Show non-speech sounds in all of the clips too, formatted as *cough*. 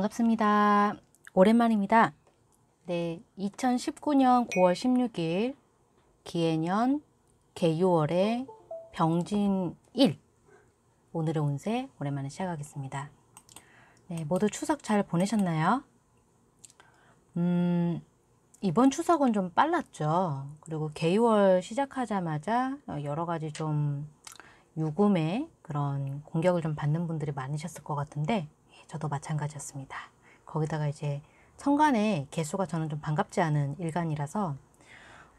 반갑습니다. 오랜만입니다. 네, 2019년 9월 16일 기해년 개유월의 병진 1 오늘의 운세 오랜만에 시작하겠습니다. 네, 모두 추석 잘 보내셨나요? 음, 이번 추석은 좀 빨랐죠. 그리고 개유월 시작하자마자 여러 가지 좀 유금의 그런 공격을 좀 받는 분들이 많으셨을 것 같은데 저도 마찬가지였습니다. 거기다가 이제 천간의 개수가 저는 좀 반갑지 않은 일간이라서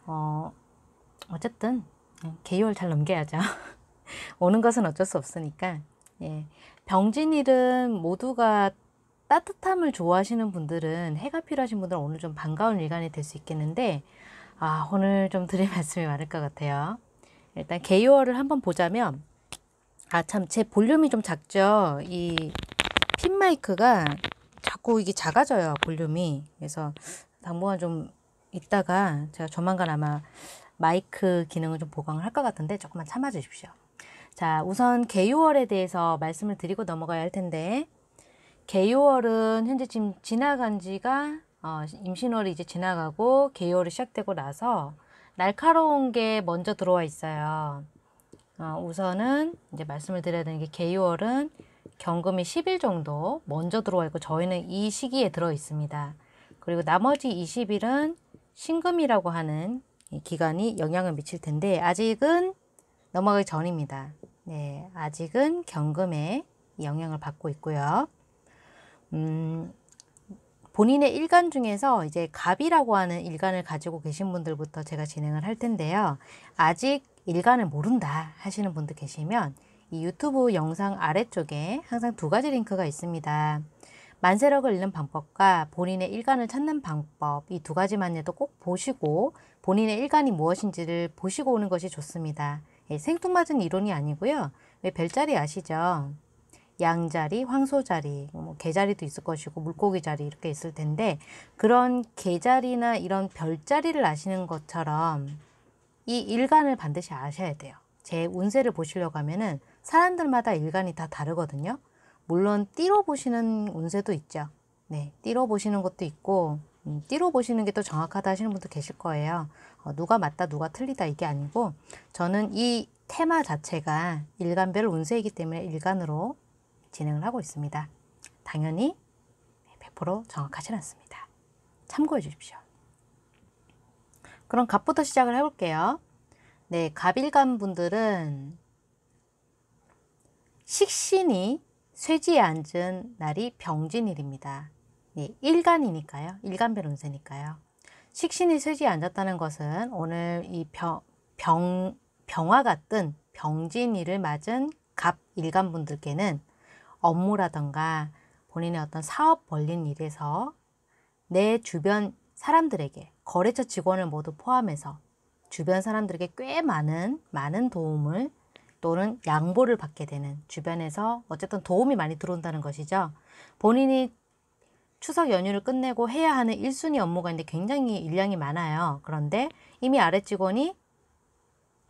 어, 어쨌든 개월 잘 넘겨야죠. *laughs* 오는 것은 어쩔 수 없으니까 예. 병진일은 모두가 따뜻함을 좋아하시는 분들은 해가 필요하신 분들은 오늘 좀 반가운 일간이 될 수 있겠는데 아 오늘 좀 드릴 *laughs* 말씀이 많을 것 같아요. 일단 개요어를 한번 보자면 아참제 볼륨이 좀 작죠. 이핀 마이크가 자꾸 이게 작아져요 볼륨이 그래서 당분간 좀 있다가 제가 조만간 아마 마이크 기능을 좀 보강을 할 것 같은데 조금만 참아 주십시오 자 우선 개요월에 대해서 말씀을 드리고 넘어가야 할 텐데 개요월은 현재 지금 지나간 지가 어, 임신월이 이제 지나가고 개요월이 시작되고 나서 날카로운 게 먼저 들어와 있어요 어, 우선은 이제 말씀을 드려야 되는 게 개요월은 경금이 10일 정도 먼저 들어와 있고 저희는 이 시기에 들어 있습니다. 그리고 나머지 20일은 신금이라고 하는 기간이 영향을 미칠 텐데 아직은 넘어가기 전입니다. 네, 아직은 경금에 영향을 받고 있고요. 음, 본인의 일간 중에서 이제 갑이라고 하는 일간을 가지고 계신 분들부터 제가 진행을 할 텐데요. 아직 일간을 모른다 하시는 분들 계시면 이 유튜브 영상 아래쪽에 항상 두 가지 링크가 있습니다. 만세력을 잃는 방법과 본인의 일관을 찾는 방법 이 두가지만해도꼭 보시고 본인의 일관이 무엇인지를 보시고 오는 것이 좋습니다. 예, 생뚱맞은 이론이 아니고요. 왜 별자리 아시죠? 양자리, 황소자리, 뭐 개자리도 있을 것이고 물고기자리 이렇게 있을 텐데 그런 개자리나 이런 별자리를 아시는 것처럼 이일관을 반드시 아셔야 돼요. 제 운세를 보시려고 하면은 사람들마다 일관이다 다르거든요. 물론 띠로 보시는 운세도 있죠. 네, 띠로 보시는 것도 있고 음, 띠로 보시는 게 또 정확하다 하시는 분도 계실 거예요. 어, 누가 맞다 누가 틀리다 이게 아니고 저는 이 테마 자체가 일간별 운세이기 때문에 일간으로 진행을 하고 있습니다. 당연히 100% 정확하진 않습니다. 참고해 주십시오. 그럼 갑부터 시작을 해볼게요. 네, 갑일간 분들은 식신이 쇠지에 앉은 날이 병진일입니다. 예, 일간이니까요. 일간 변운세니까요. 식신이 쇠지에 앉았다는 것은 오늘 이 병, 병, 병화 같은 병진일을 맞은 갑 일간분들께는 업무라던가 본인의 어떤 사업 벌린 일에서 내 주변 사람들에게 거래처 직원을 모두 포함해서 주변 사람들에게 꽤 많은 많은 도움을 또는 양보를 받게 되는 주변에서 어쨌든 도움이 많이 들어온다는 것이죠. 본인이 추석 연휴를 끝내고 해야 하는 일순위 업무가 있는데 굉장히 일량이 많아요. 그런데 이미 아래 직원이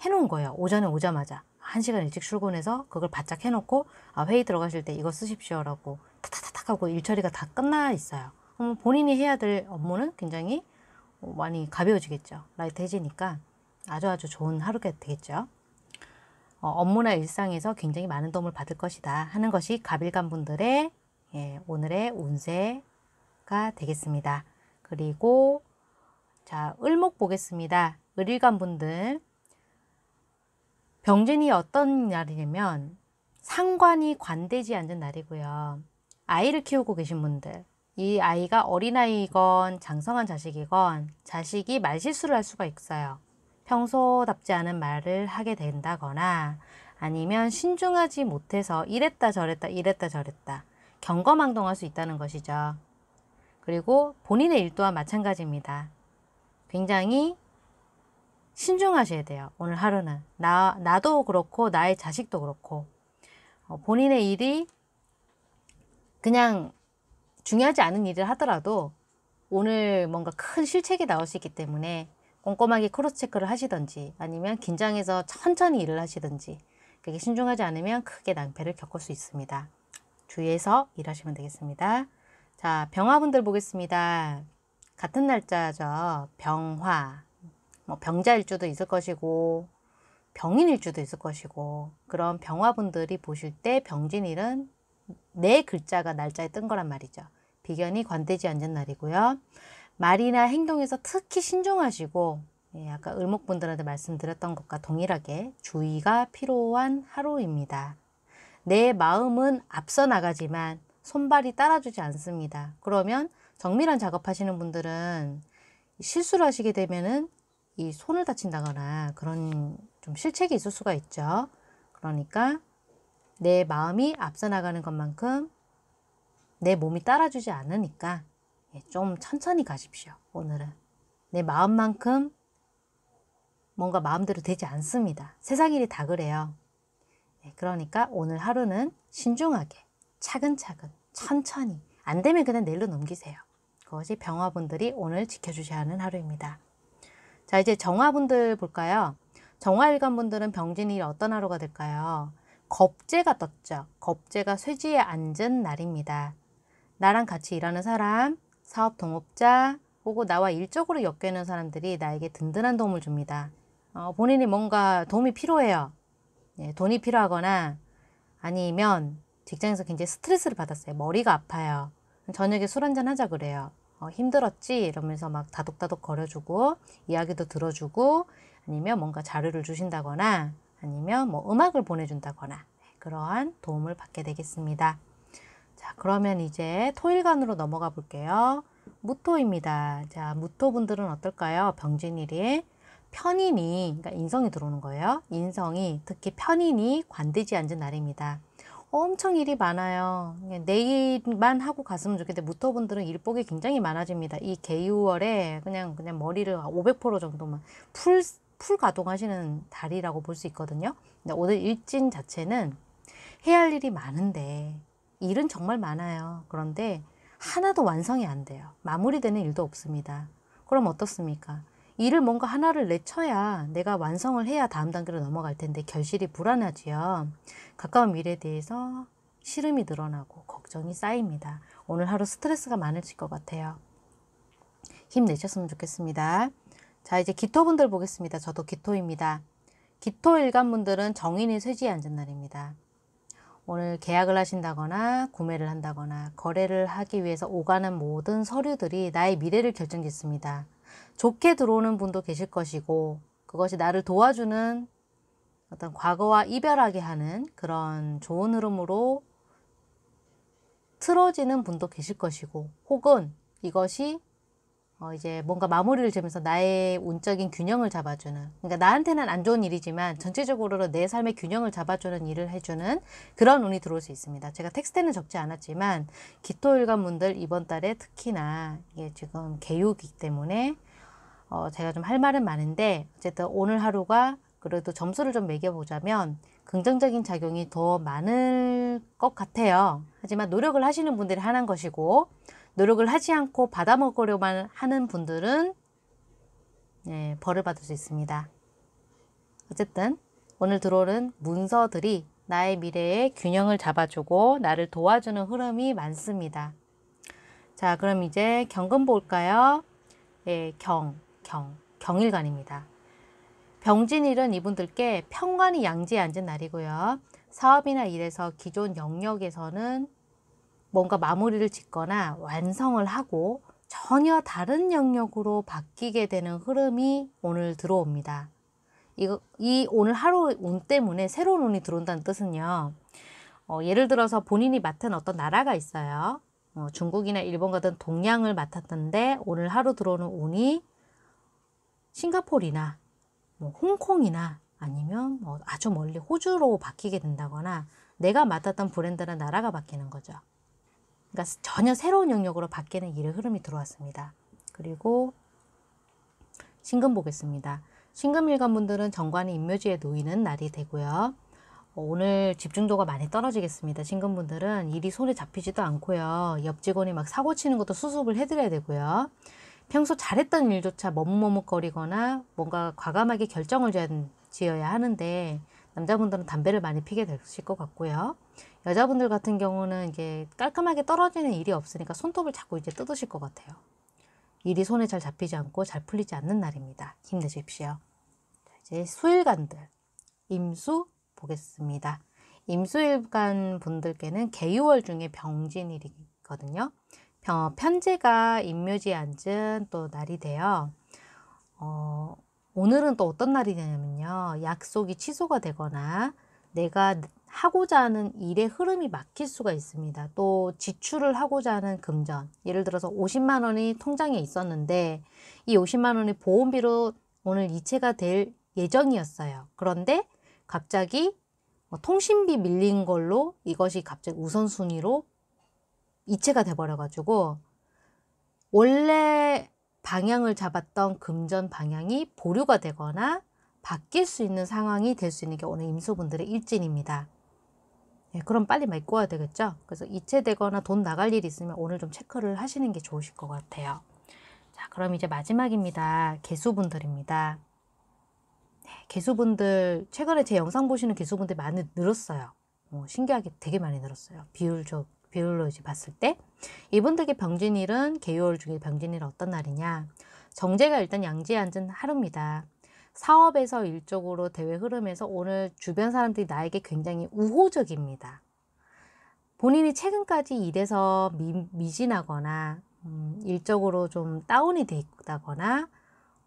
해놓은 거예요. 오전에 오자마자. 한 시간 일찍 출근해서 그걸 바짝 해놓고 아, 회의 들어가실 때 이거 쓰십시오라고 타타타탁 하고 일처리가 다 끝나 있어요. 그럼 본인이 해야 될 업무는 굉장히 많이 가벼워지겠죠. 라이트해지니까 아주 아주 좋은 하루가 되겠죠. 어, 업무나 일상에서 굉장히 많은 도움을 받을 것이다 하는 것이 갑일간 분들의 예, 오늘의 운세가 되겠습니다. 그리고 자 을목 보겠습니다. 을일간 분들 병진이 어떤 날이냐면 상관이 관대지 않는 날이고요. 아이를 키우고 계신 분들 이 아이가 어린아이건 장성한 자식이건 자식이 말실수를 할 수가 있어요. 평소답지 않은 말을 하게 된다거나 아니면 신중하지 못해서 이랬다 저랬다 이랬다 저랬다 경거망동할 수 있다는 것이죠. 그리고 본인의 일 또한 마찬가지입니다. 굉장히 신중하셔야 돼요. 오늘 하루는. 나, 나도 그렇고, 나의 자식도 그렇고. 어, 본인의 일이 그냥 중요하지 않은 일을 하더라도 오늘 뭔가 큰 실책이 나올 수 있기 때문에 꼼꼼하게 크로스체크를 하시든지 아니면 긴장해서 천천히 일을 하시든지 그게 신중하지 않으면 크게 낭패를 겪을 수 있습니다. 주의해서 일하시면 되겠습니다. 자, 병화분들 보겠습니다. 같은 날짜죠. 병화. 뭐 병자일주도 있을 것이고 병인일주도 있을 것이고 그런 병화분들이 보실 때 병진일은 네 글자가 날짜에 뜬 거란 말이죠. 비견이 관대지 않는 날이고요. 말이나 행동에서 특히 신중하시고 예, 아까 을목분들한테 말씀드렸던 것과 동일하게 주의가 필요한 하루입니다. 내 마음은 앞서 나가지만 손발이 따라주지 않습니다. 그러면 정밀한 작업하시는 분들은 실수를 하시게 되면은 이 손을 다친다거나 그런 좀 실책이 있을 수가 있죠. 그러니까 내 마음이 앞서 나가는 것만큼 내 몸이 따라주지 않으니까 네, 좀 천천히 가십시오. 오늘은 내 마음만큼 뭔가 마음대로 되지 않습니다. 세상 일이 다 그래요. 네, 그러니까 오늘 하루는 신중하게 차근차근 천천히 안 되면 그냥 내일로 넘기세요. 그것이 병화분들이 오늘 지켜주셔야 하는 하루입니다. 자 이제 정화분들 볼까요? 정화일관분들은 병진일이 어떤 하루가 될까요? 겁재가 떴죠. 겁재가 쇠지에 앉은 날입니다. 나랑 같이 일하는 사람, 사업 동업자 혹은 나와 일적으로 엮여있는 사람들이 나에게 든든한 도움을 줍니다. 어, 본인이 뭔가 도움이 필요해요. 예, 돈이 필요하거나 아니면 직장에서 굉장히 스트레스를 받았어요. 머리가 아파요. 저녁에 술 한잔 하자 그래요. 어, 힘들었지? 이러면서 막 다독다독 거려주고 이야기도 들어주고 아니면 뭔가 자료를 주신다거나 아니면 뭐 음악을 보내준다거나 그러한 도움을 받게 되겠습니다. 자, 그러면 이제 토일간으로 넘어가 볼게요. 무토입니다. 자, 무토분들은 어떨까요? 병진일이 편인이, 그러니까 인성이 들어오는 거예요. 인성이, 특히 편인이 관대지 앉은 날입니다. 엄청 일이 많아요. 예, 내일만 하고 갔으면 좋겠는데 무토분들은 일복이 굉장히 많아집니다. 이 개유월에 그냥 그냥 머리를 500% 정도만 풀, 풀 가동하시는 달이라고 볼 수 있거든요. 근데 오늘 일진 자체는 해야 할 일이 많은데 일은 정말 많아요. 그런데 하나도 완성이 안 돼요. 마무리되는 일도 없습니다. 그럼 어떻습니까? 일을 뭔가 하나를 내쳐야 내가 완성을 해야 다음 단계로 넘어갈 텐데 결실이 불안하지요. 가까운 미래에 대해서 시름이 늘어나고 걱정이 쌓입니다. 오늘 하루 스트레스가 많으실 것 같아요. 힘내셨으면 좋겠습니다. 자, 이제 기토분들 보겠습니다. 저도 기토입니다. 기토 일간분들은 정인이 쇠지에 앉은 날입니다. 오늘 계약을 하신다거나 구매를 한다거나 거래를 하기 위해서 오가는 모든 서류들이 나의 미래를 결정짓습니다. 좋게 들어오는 분도 계실 것이고 그것이 나를 도와주는 어떤 과거와 이별하게 하는 그런 좋은 흐름으로 틀어지는 분도 계실 것이고 혹은 이것이 어 이제 뭔가 마무리를 지면서 으 나의 운적인 균형을 잡아주는 그러니까 나한테는 안 좋은 일이지만 전체적으로 내 삶의 균형을 잡아주는 일을 해주는 그런 운이 들어올 수 있습니다. 제가 텍스트에는 적지 않았지만 기토일관 분들 이번 달에 특히나 이게 지금 개요기 때문에 어 제가 좀 할 말은 많은데 어쨌든 오늘 하루가 그래도 점수를 좀 매겨보자면 긍정적인 작용이 더 많을 것 같아요. 하지만 노력을 하시는 분들이 하는 것이고 노력을 하지 않고 받아먹으려만 하는 분들은 예, 벌을 받을 수 있습니다. 어쨌든 오늘 들어오는 문서들이 나의 미래에 균형을 잡아주고 나를 도와주는 흐름이 많습니다. 자, 그럼 이제 경금 볼까요? 예, 경, 경, 경일간입니다. 병진일은 이분들께 평관이 양지에 앉은 날이고요. 사업이나 일에서 기존 영역에서는 뭔가 마무리를 짓거나 완성을 하고 전혀 다른 영역으로 바뀌게 되는 흐름이 오늘 들어옵니다. 이거, 이 오늘 하루 운 때문에 새로운 운이 들어온다는 뜻은요. 어, 예를 들어서 본인이 맡은 어떤 나라가 있어요. 어, 중국이나 일본 같은 동양을 맡았는데 오늘 하루 들어오는 운이 싱가폴이나 뭐 홍콩이나 아니면 뭐 아주 멀리 호주로 바뀌게 된다거나 내가 맡았던 브랜드나 나라가 바뀌는 거죠. 그러니까 전혀 새로운 영역으로 바뀌는 일의 흐름이 들어왔습니다. 그리고 신금 보겠습니다. 신금 일관분들은 정관이 임묘지에 놓이는 날이 되고요. 어, 오늘 집중도가 많이 떨어지겠습니다. 신금분들은 일이 손에 잡히지도 않고요. 옆 직원이 막 사고 치는 것도 수습을 해드려야 되고요. 평소 잘했던 일조차 머뭇머뭇거리거나 뭔가 과감하게 결정을 지어야 하는데 남자분들은 담배를 많이 피게 되실 것 같고요. 여자분들 같은 경우는 이게 깔끔하게 떨어지는 일이 없으니까 손톱을 자꾸 이제 뜯으실 것 같아요. 일이 손에 잘 잡히지 않고 잘 풀리지 않는 날입니다. 힘내십시오. 이제 수일간들 임수 보겠습니다. 임수일간 분들께는 개유월 중에 병진일이거든요. 편제가 임묘지에 앉은 또 날이 돼요. 어, 오늘은 또 어떤 날이 되냐면요. 약속이 취소가 되거나 내가 하고자 하는 일의 흐름이 막힐 수가 있습니다. 또 지출을 하고자 하는 금전, 예를 들어서 50만 원이 통장에 있었는데 이 50만 원이 보험비로 오늘 이체가 될 예정이었어요. 그런데 갑자기 뭐 통신비 밀린 걸로 이것이 갑자기 우선순위로 이체가 돼버려가지고 원래 방향을 잡았던 금전 방향이 보류가 되거나 바뀔 수 있는 상황이 될 수 있는 게 오늘 임수분들의 일진입니다. 예, 그럼 빨리 메꿔야 되겠죠? 그래서 이체되거나 돈 나갈 일이 있으면 오늘 좀 체크를 하시는 게 좋으실 것 같아요. 자, 그럼 이제 마지막입니다. 개수분들입니다. 네, 개수분들, 최근에 제 영상 보시는 개수분들 많이 늘었어요. 어, 신기하게 되게 많이 늘었어요. 비율 저, 비율로 이제 봤을 때. 이분들께 병진일은 개요월 중에 병진일은 어떤 날이냐. 정제가 일단 양지에 앉은 하루입니다. 사업에서 일적으로 대외 흐름에서 오늘 주변 사람들이 나에게 굉장히 우호적입니다. 본인이 최근까지 일에서 미, 진하거나 음, 일적으로 좀 다운이 돼 있다거나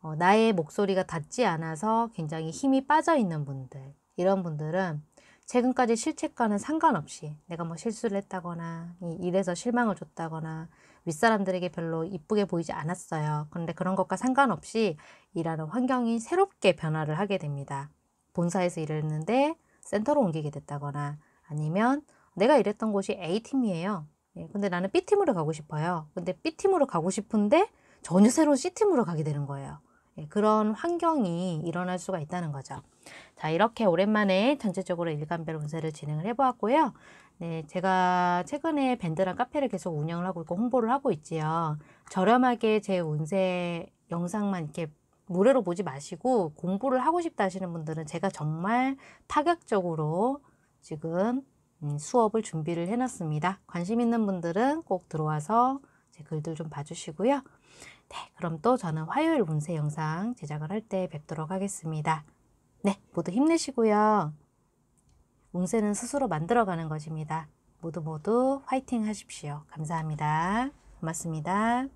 어, 나의 목소리가 닿지 않아서 굉장히 힘이 빠져 있는 분들 이런 분들은 최근까지 실책과는 상관없이 내가 뭐 실수를 했다거나 이 일에서 실망을 줬다거나 윗사람들에게 별로 이쁘게 보이지 않았어요. 그런데 그런 것과 상관없이 일하는 환경이 새롭게 변화를 하게 됩니다. 본사에서 일했는데 센터로 옮기게 됐다거나 아니면 내가 일했던 곳이 A팀이에요. 예, 근데 나는 B팀으로 가고 싶어요. 근데 B팀으로 가고 싶은데 전혀 새로운 C팀으로 가게 되는 거예요. 예, 그런 환경이 일어날 수가 있다는 거죠. 자, 이렇게 오랜만에 전체적으로 일간별 운세를 진행을 해보았고요. 네, 제가 최근에 밴드랑 카페를 계속 운영을 하고 있고 홍보를 하고 있지요. 저렴하게 제 운세 영상만 이렇게 무료로 보지 마시고 공부를 하고 싶다 하시는 분들은 제가 정말 파격적으로 지금 음, 수업을 준비를 해놨습니다. 관심 있는 분들은 꼭 들어와서 제 글들 좀 봐주시고요. 네, 그럼 또 저는 화요일 운세 영상 제작을 할 때 뵙도록 하겠습니다. 네, 모두 힘내시고요. 운세는 스스로 만들어가는 것입니다. 모두 모두 화이팅 하십시오. 감사합니다. 고맙습니다.